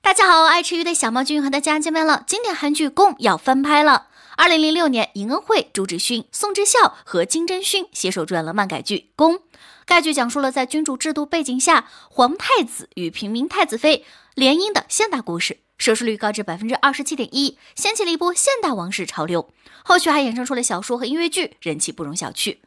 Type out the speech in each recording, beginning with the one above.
大家好，爱吃鱼的小猫君和大家见面了。经典韩剧《宫》要翻拍了。二零零六年，尹恩惠、朱智勋、宋智孝和金桢勋携手主演了漫改剧《宫》。该剧讲述了在君主制度背景下，皇太子与平民太子妃联姻的现代故事，收视率高至百分之二十七点一，掀起了一波现代王室潮流。后续还衍生出了小说和音乐剧，人气不容小觑。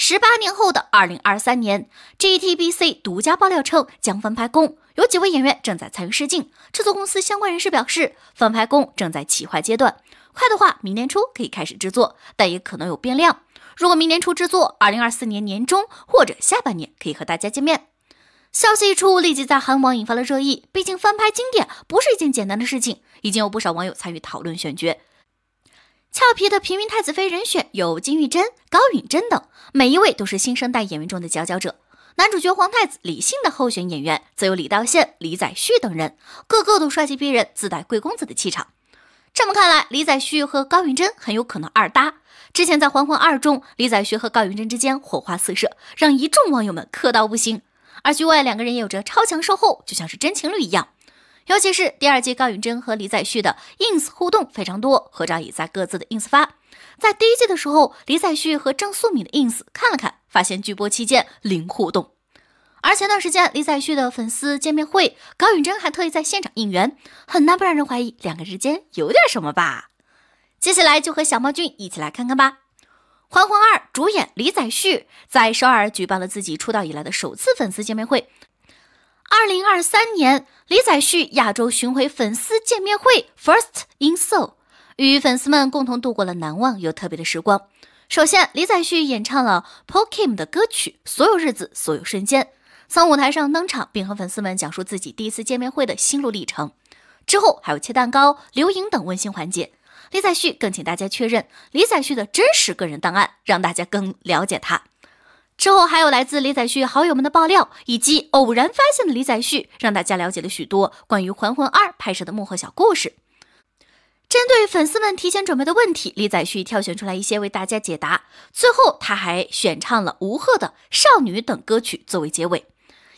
十八年后的二零二三年，G T B C 独家爆料称，将翻拍宫，有几位演员正在参与试镜。制作公司相关人士表示，翻拍宫正在企划阶段，快的话明年初可以开始制作，但也可能有变量。如果明年初制作，二零二四年年中或者下半年可以和大家见面。消息一出，立即在韩网引发了热议。毕竟翻拍经典不是一件简单的事情，已经有不少网友参与讨论选角。俏皮的平民太子妃人选有金玉珍、高允珍等，每一位都是新生代演员中的佼佼者。男主角皇太子李信的候选演员则有李道宪、李宰旭等人，个个都帅气逼人，自带贵公子的气场。这么看来，李宰旭和高允珍很有可能二搭。之前在《还魂二》中，李宰旭和高允珍之间火花四射，让一众网友们磕到不行。而剧外，两个人也有着超强售后，就像是真情侣一样。尤其是第二季高允贞和李宰旭的 ins 互动非常多，合照也在各自的 ins 发。在第一季的时候，李宰旭和郑素敏的 ins 看了看，发现剧播期间零互动。而前段时间李宰旭的粉丝见面会，高允贞还特意在现场应援，很难不让人怀疑两个之间有点什么吧？接下来就和小猫君一起来看看吧。《还魂二》主演李宰旭在首尔举办了自己出道以来的首次粉丝见面会。二零二三年，李宰旭亚洲巡回粉丝见面会 First In Seoul 与粉丝们共同度过了难忘又特别的时光。首先，李宰旭演唱了 p a k i m 的歌曲《所有日子，所有瞬间》，从舞台上登场，并和粉丝们讲述自己第一次见面会的心路历程。之后还有切蛋糕、留影等温馨环节。李宰旭更请大家确认李宰旭的真实个人档案，让大家更了解他。之后还有来自李宰旭好友们的爆料，以及偶然发现的李宰旭，让大家了解了许多关于《还魂二》拍摄的幕后小故事。针对粉丝们提前准备的问题，李宰旭挑选出来一些为大家解答。最后，他还选唱了吴赫的《少女》等歌曲作为结尾，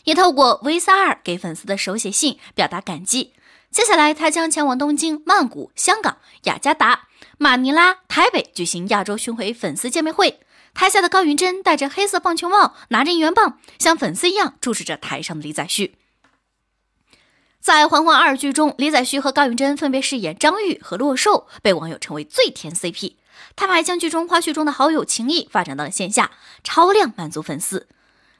也透过 VCR 给粉丝的手写信表达感激。接下来，他将前往东京、曼谷、香港、雅加达、马尼拉、台北举行亚洲巡回粉丝见面会。台下的高云贞戴着黑色棒球帽，拿着应援棒，像粉丝一样注视着台上的李宰旭。在《还魂二》剧中，李宰旭和高云贞分别饰演张玉和洛寿，被网友称为最甜 CP。他们还将剧中花絮中的好友情谊发展到了线下，超量满足粉丝。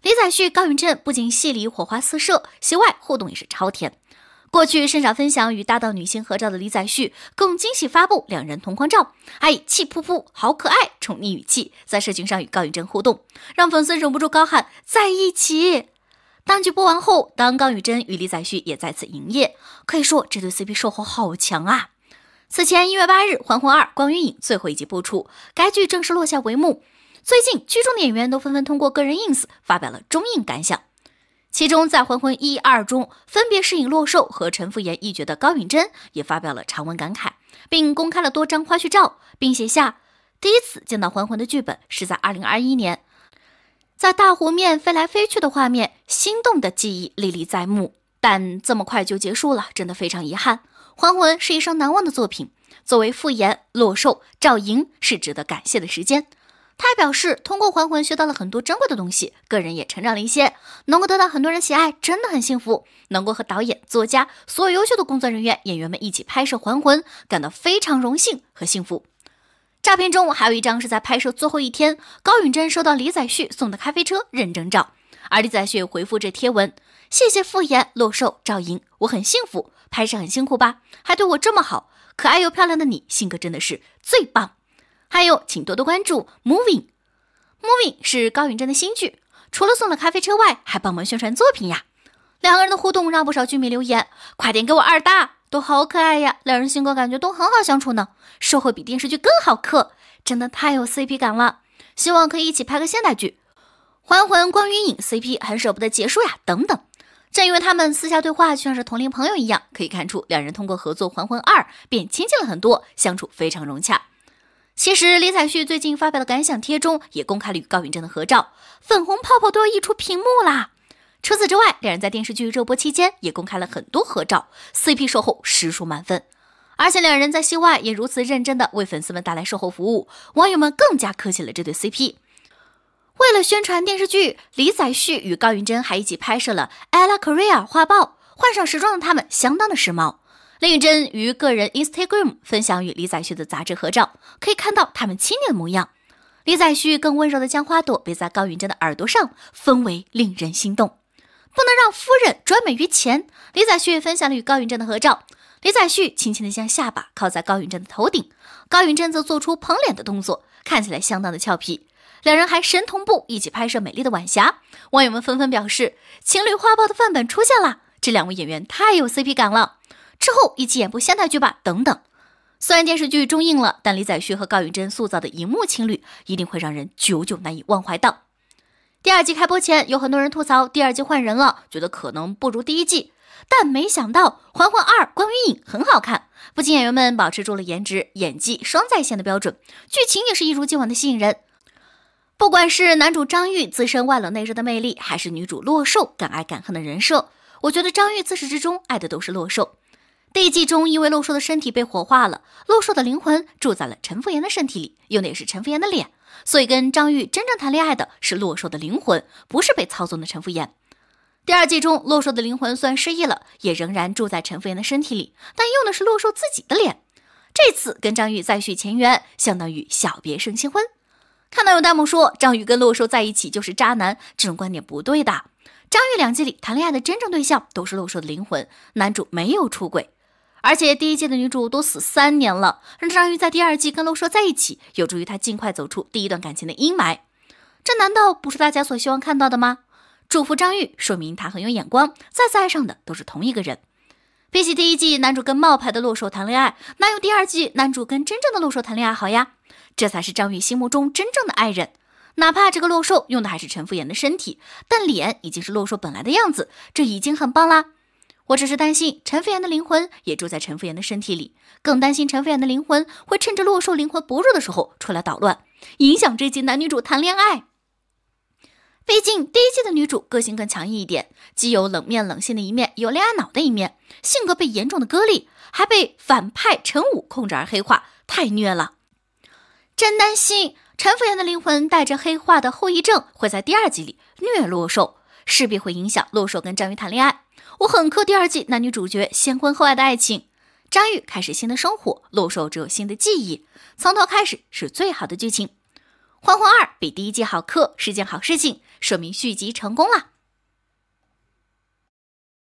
李宰旭、高云贞不仅戏里火花四射，戏外互动也是超甜。过去甚少分享与搭档女星合照的李宰旭，更惊喜发布两人同框照，哎，气扑扑，好可爱，宠溺语气，在社群上与高允贞互动，让粉丝忍不住高喊在一起。单剧播完后，当高允贞与李宰旭也再次营业，可以说这对 CP 售后好强啊。此前一月八日，《还魂二》光晕影最后一集播出，该剧正式落下帷幕。最近剧中的演员都纷纷通过个人 ins 发表了中印感想。其中，在《还魂》一二中分别饰演洛寿和陈复言一角的高允贞也发表了长文感慨，并公开了多张花絮照，并写下：“第一次见到《还魂》的剧本是在二零二一年，在大湖面飞来飞去的画面，心动的记忆历历在目。但这么快就结束了，真的非常遗憾。《还魂》是一生难忘的作品。作为复言、洛寿、赵莹，是值得感谢的时间。”他还表示，通过《还魂》学到了很多珍贵的东西，个人也成长了一些，能够得到很多人喜爱，真的很幸福。能够和导演、作家所有优秀的工作人员、演员们一起拍摄《还魂》，感到非常荣幸和幸福。照片中还有一张是在拍摄最后一天，高允贞收到李宰旭送的咖啡车认证照，而李宰旭回复这贴文：“谢谢傅岩、洛寿、赵莹，我很幸福，拍摄很辛苦吧？还对我这么好，可爱又漂亮的你，性格真的是最棒。”还有，请多多关注《Moving》，《Moving》是高云真的新剧，除了送了咖啡车外，还帮忙宣传作品呀。两个人的互动让不少剧迷留言：“快点给我二搭，都好可爱呀！”两人性格感觉都很好相处呢，社会比电视剧更好磕，真的太有 CP 感了。希望可以一起拍个现代剧，《还魂》光云影》CP 很舍不得结束呀，等等。正因为他们私下对话就像是同龄朋友一样，可以看出两人通过合作《还魂二》便亲近了很多，相处非常融洽。其实李彩旭最近发表的感想贴中也公开了与高允贞的合照，粉红泡泡都要溢出屏幕啦！除此之外，两人在电视剧热播期间也公开了很多合照，CP 售后实属满分。而且两人在戏外也如此认真的为粉丝们带来售后服务，网友们更加磕起了这对 CP。为了宣传电视剧，李彩旭与高允贞还一起拍摄了《ella Korea》画报，换上时装的他们相当的时髦。林允珍于个人 Instagram 分享与李宰旭的杂志合照，可以看到他们亲昵的模样。李宰旭更温柔地将花朵别在高允贞的耳朵上，氛围令人心动。不能让夫人专美于前。李宰旭分享了与高允贞的合照，李宰旭轻轻地将下巴靠在高允贞的头顶，高允贞则做出捧脸的动作，看起来相当的俏皮。两人还神同步一起拍摄美丽的晚霞，网友们纷纷表示，情侣花报的范本出现了，这两位演员太有 CP 感了。之后一起演部现代剧吧。等等，虽然电视剧中映了，但李宰旭和高允贞塑造的荧幕情侣一定会让人久久难以忘怀。到第二季开播前，有很多人吐槽第二季换人了，觉得可能不如第一季。但没想到《还魂二》《关于影》很好看，不仅演员们保持住了颜值、演技双在线的标准，剧情也是一如既往的吸引人。不管是男主张玉自身外冷内热的魅力，还是女主洛寿敢爱敢恨的人设，我觉得张玉自始至终爱的都是洛寿。第一季中，因为洛硕的身体被火化了，洛硕的灵魂住在了陈福岩的身体里，用的也是陈福岩的脸，所以跟张玉真正谈恋爱的是洛硕的灵魂，不是被操纵的陈福岩。第二季中，洛硕的灵魂虽然失忆了，也仍然住在陈福岩的身体里，但用的是洛硕自己的脸。这次跟张玉再续前缘，相当于小别胜新婚。看到有弹幕说张玉跟洛硕在一起就是渣男，这种观点不对的。张玉两季里谈恋爱的真正对象都是洛硕的灵魂，男主没有出轨。而且第一季的女主都死三年了，让张玉在第二季跟洛硕在一起，有助于他尽快走出第一段感情的阴霾。这难道不是大家所希望看到的吗？祝福张玉，说明他很有眼光。再次爱上的都是同一个人。比起第一季男主跟冒牌的洛兽谈恋爱，哪有第二季男主跟真正的洛兽谈恋爱好呀？这才是张玉心目中真正的爱人。哪怕这个洛兽用的还是陈复妍的身体，但脸已经是洛兽本来的样子，这已经很棒啦。我只是担心陈福言的灵魂也住在陈福言的身体里，更担心陈福言的灵魂会趁着洛寿灵魂薄弱的时候出来捣乱，影响这集男女主谈恋爱。毕竟第一季的女主个性更强硬一点，既有冷面冷性的一面，有恋爱脑的一面，性格被严重的割裂，还被反派陈武控制而黑化，太虐了。真担心陈福言的灵魂带着黑化的后遗症会在第二季里虐洛寿，势必会影响洛寿跟章鱼谈恋爱。我很磕第二季男女主角先婚后爱的爱情，张玉开始新的生活，露手只有新的记忆，从头开始是最好的剧情。欢欢二比第一季好磕是件好事情，说明续集成功了。